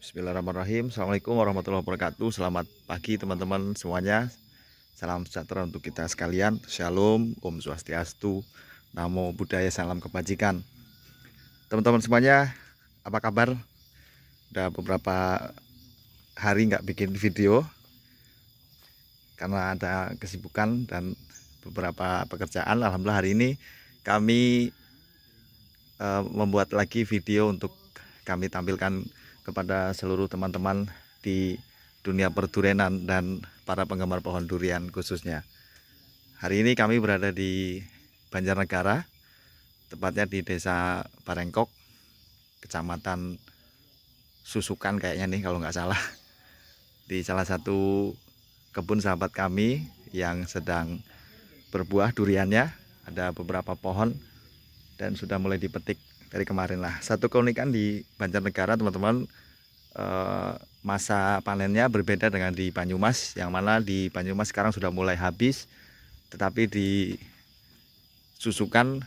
Bismillahirrahmanirrahim Assalamualaikum warahmatullahi wabarakatuh Selamat pagi teman-teman semuanya Salam sejahtera untuk kita sekalian Shalom, Om Swastiastu Namo Buddhaya, Salam Kebajikan Teman-teman semuanya Apa kabar? Udah beberapa hari nggak bikin video Karena ada kesibukan dan beberapa pekerjaan Alhamdulillah hari ini kami eh, membuat lagi video untuk kami tampilkan kepada seluruh teman-teman di dunia perdurenan dan para penggemar pohon durian khususnya. Hari ini kami berada di Banjarnegara, tepatnya di Desa Barengkok, Kecamatan Susukan kayaknya nih kalau nggak salah. Di salah satu kebun sahabat kami yang sedang berbuah duriannya, ada beberapa pohon dan sudah mulai dipetik dari kemarin lah. Satu keunikan di Banjarnegara teman-teman Eh, masa panennya berbeda dengan di Banyumas yang mana di Banyumas sekarang sudah mulai habis tetapi di Susukan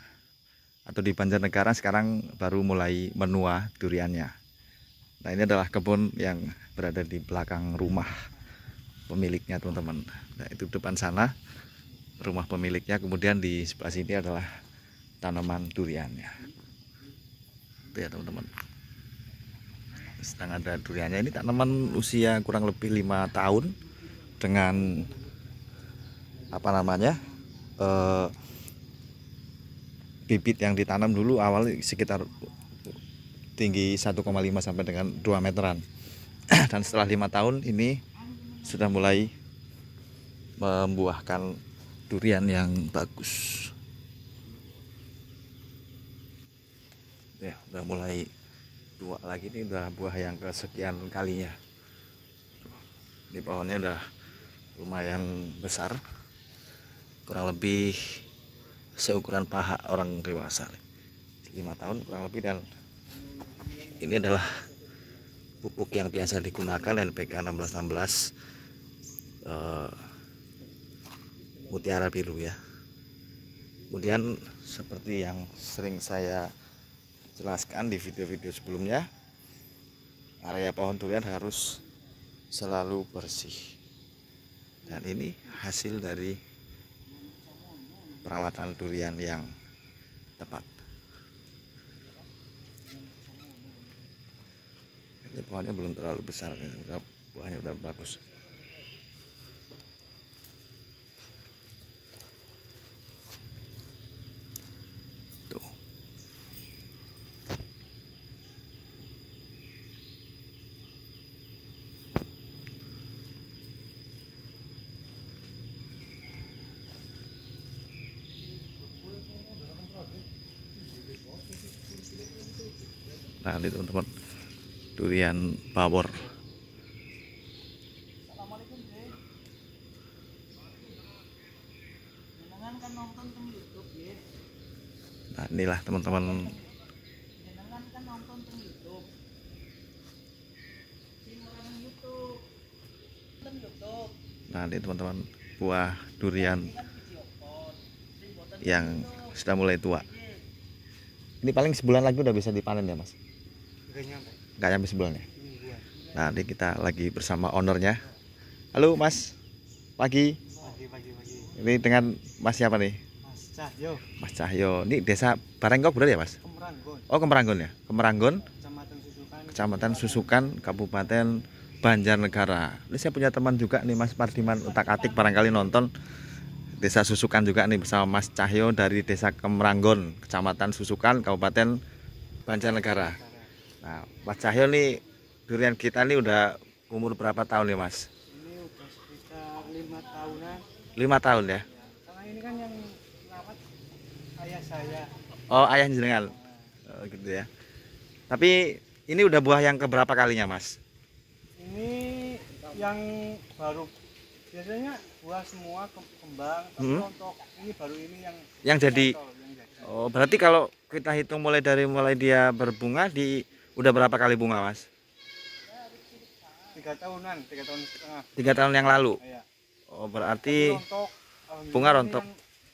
atau di Banjarnegara sekarang baru mulai menua duriannya nah ini adalah kebun yang berada di belakang rumah pemiliknya teman-teman nah itu depan sana rumah pemiliknya kemudian di sebelah sini adalah tanaman duriannya itu ya teman-teman sedang ada duriannya ini tanaman usia kurang lebih lima tahun dengan apa namanya eh, bibit yang ditanam dulu awal sekitar tinggi 1,5 sampai dengan 2 meteran dan setelah lima tahun ini sudah mulai membuahkan durian yang bagus ya sudah mulai tua lagi ini udah buah yang kesekian kalinya di pohonnya udah lumayan besar kurang lebih seukuran paha orang dewasa lima tahun kurang lebih dan ini adalah pupuk yang biasa digunakan PK 1616 eh, mutiara biru ya kemudian seperti yang sering saya jelaskan di video-video sebelumnya area pohon durian harus selalu bersih dan ini hasil dari perawatan durian yang tepat ini pohonnya belum terlalu besar ini buahnya sudah bagus nah ini teman-teman durian power. Kan nah inilah teman-teman kan nah ini teman-teman buah durian kan yang sudah mulai tua iya. ini paling sebulan lagi udah bisa dipanen ya mas Gak nyampe. Gak nyampe Nah, ini kita lagi bersama ownernya. Halo, Mas. Pagi. Ini dengan Mas siapa nih? Mas Cahyo. Mas Cahyo. Ini desa Barengkok benar ya, Mas? Kemeranggon. Oh, Kemeranggon ya. Kemeranggon. Kecamatan Susukan. Kecamatan Susukan, Kabupaten Banjarnegara. Ini saya punya teman juga nih Mas Pardiman Utak-atik barangkali nonton Desa Susukan juga nih bersama Mas Cahyo dari Desa Kemeranggon, Kecamatan Susukan, Kabupaten Banjarnegara. Nah, Mas Cahyo nih durian kita nih udah umur berapa tahun ya, Mas? Ini udah sekitar lima tahunan. Lima tahun ya? ya karena ini kan yang rawat ayah saya. Oh, ayah jenengan. Oh, gitu ya. Tapi ini udah buah yang keberapa kalinya, Mas? Ini yang baru biasanya buah semua kembang tapi hmm. untuk ini baru ini yang yang jadi, yang jadi. Oh, berarti kalau kita hitung mulai dari mulai dia berbunga di Udah berapa kali bunga, Mas? Tiga tahunan, tiga tahun setengah. Tiga tahun yang lalu. Iya. Oh, berarti bunga rontok.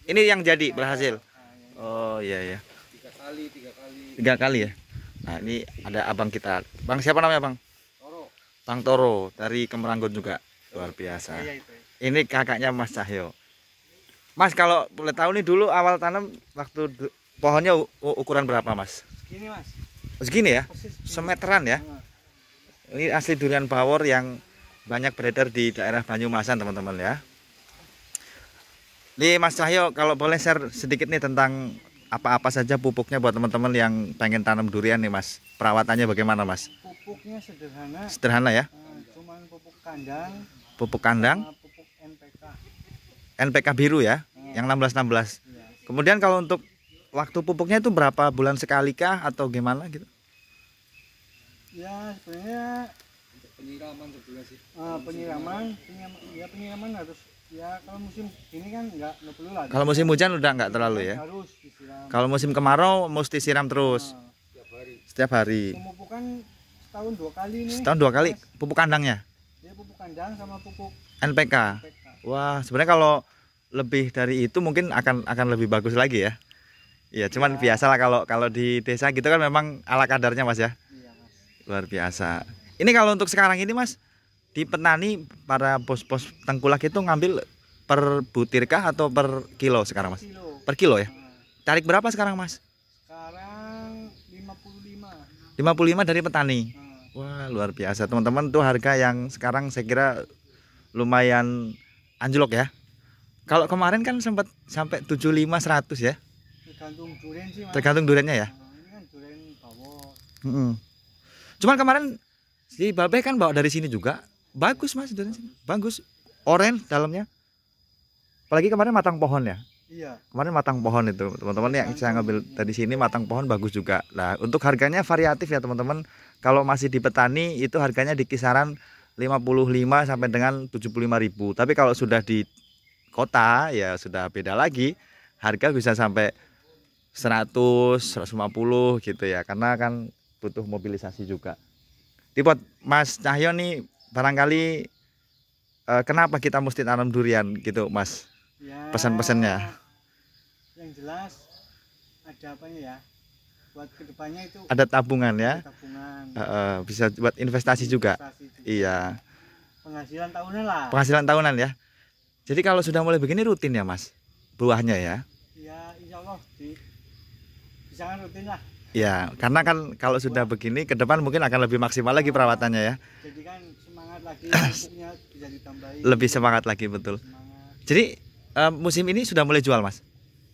Ini yang, jadi berhasil. oh, iya ya. Tiga kali, tiga kali. Tiga kali ya. Nah, ini ada abang kita. Bang siapa namanya, Bang? Toro. Bang Toro dari Kemeranggon juga. Luar biasa. Iya, iya, ini kakaknya Mas Cahyo. Mas kalau boleh tahu nih dulu awal tanam waktu pohonnya ukuran berapa, Mas? Ini, Mas segini ya semeteran ya ini asli durian bawor yang banyak beredar di daerah Banyumasan teman-teman ya ini Mas Cahyo kalau boleh share sedikit nih tentang apa-apa saja pupuknya buat teman-teman yang pengen tanam durian nih Mas perawatannya bagaimana Mas pupuknya sederhana sederhana ya eh, cuman pupuk kandang pupuk kandang pupuk NPK NPK biru ya iya. yang 16 16 ya. kemudian kalau untuk waktu pupuknya itu berapa bulan sekali kah atau gimana gitu? Ya sebenarnya penyiraman sebulan sih. Uh, penyiraman, penyiraman, ya penyiraman harus ya kalau musim ini kan nggak nggak perlu lagi. Kalau musim hujan udah nggak terlalu ya. Harus disiram. Kalau musim kemarau mesti siram terus. Uh, setiap hari. Setiap hari. Pemupukan setahun dua kali nih. Setahun dua kali Mas, pupuk kandangnya. Ya pupuk kandang sama pupuk NPK. NPK. Wah sebenarnya kalau lebih dari itu mungkin akan akan lebih bagus lagi ya. Iya, cuman ya. biasa lah kalau kalau di desa gitu kan memang ala kadarnya mas ya. Iya Luar biasa. Ini kalau untuk sekarang ini mas, di petani para bos-bos tengkulak itu ngambil per butirkah atau per kilo sekarang mas? Kilo. Per kilo ya. Nah. Tarik berapa sekarang mas? Sekarang 55. 55 dari petani. Hmm. Wah luar biasa teman-teman tuh harga yang sekarang saya kira lumayan anjlok ya. Kalau kemarin kan sempat sampai 75 100 ya tergantung durian sih mas. tergantung duriannya ya ini kan durian mm -hmm. cuman kemarin si babe kan bawa dari sini juga bagus mas durian sini bagus oren dalamnya apalagi kemarin matang pohon ya iya kemarin matang pohon itu teman-teman yang saya ngambil iya. dari sini matang pohon bagus juga nah untuk harganya variatif ya teman-teman kalau masih di petani itu harganya di kisaran 55 sampai dengan 75 ribu tapi kalau sudah di kota ya sudah beda lagi harga bisa sampai 100, 150 gitu ya. Karena kan butuh mobilisasi juga. Tipot Mas Cahyo nih barangkali eh, kenapa kita mesti tanam durian gitu, Mas? Ya, Pesan-pesannya. Yang jelas ada apa ya? buat kedepannya itu ada tabungan ya tabungan uh, bisa buat investasi, investasi juga. juga iya penghasilan tahunan lah penghasilan tahunan ya jadi kalau sudah mulai begini rutin ya mas buahnya ya ya insya Allah jangan rutin lah ya karena kan kalau sudah begini ke depan mungkin akan lebih maksimal lagi perawatannya ya jadi kan semangat lagi bisa ditambahin lebih semangat lagi betul semangat. jadi um, musim ini sudah mulai jual mas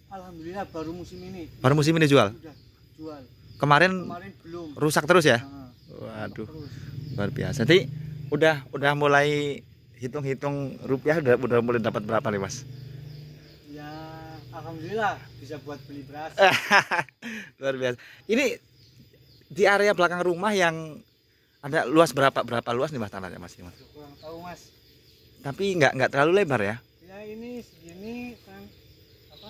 alhamdulillah baru musim ini baru musim ini jual sudah jual kemarin, kemarin belum rusak terus ya waduh luar biasa jadi udah udah mulai hitung-hitung rupiah udah udah mulai dapat berapa nih mas Alhamdulillah bisa buat beli beras. Luar biasa. Ini di area belakang rumah yang ada luas berapa berapa luas nih mas tanahnya mas? mas? Kurang tahu mas. Tapi nggak nggak terlalu lebar ya? Ya ini segini kan apa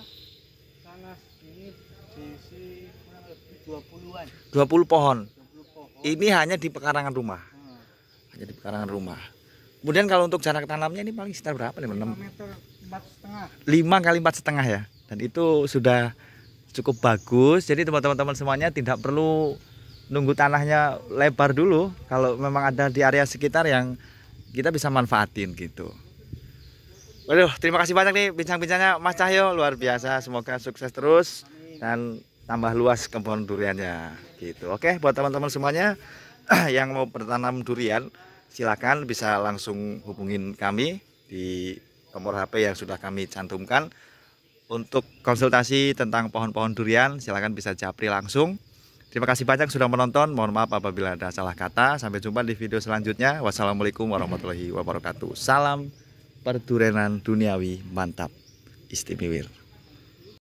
tanah ini diisi kurang lebih dua an puluh pohon. puluh pohon. Ini hanya di pekarangan rumah. Hmm. Hanya di pekarangan rumah. Kemudian kalau untuk jarak tanamnya ini paling sekitar berapa nih? 5 meter empat setengah. 5 kali empat setengah ya? dan itu sudah cukup bagus jadi teman-teman semuanya tidak perlu nunggu tanahnya lebar dulu kalau memang ada di area sekitar yang kita bisa manfaatin gitu Waduh, terima kasih banyak nih bincang-bincangnya Mas Cahyo, luar biasa. Semoga sukses terus dan tambah luas kebun duriannya gitu. Oke, buat teman-teman semuanya yang mau bertanam durian, silakan bisa langsung hubungin kami di nomor HP yang sudah kami cantumkan. Untuk konsultasi tentang pohon-pohon durian silahkan bisa japri langsung. Terima kasih banyak sudah menonton. Mohon maaf apabila ada salah kata. Sampai jumpa di video selanjutnya. Wassalamualaikum warahmatullahi wabarakatuh. Salam perdurenan duniawi mantap. Istimewir.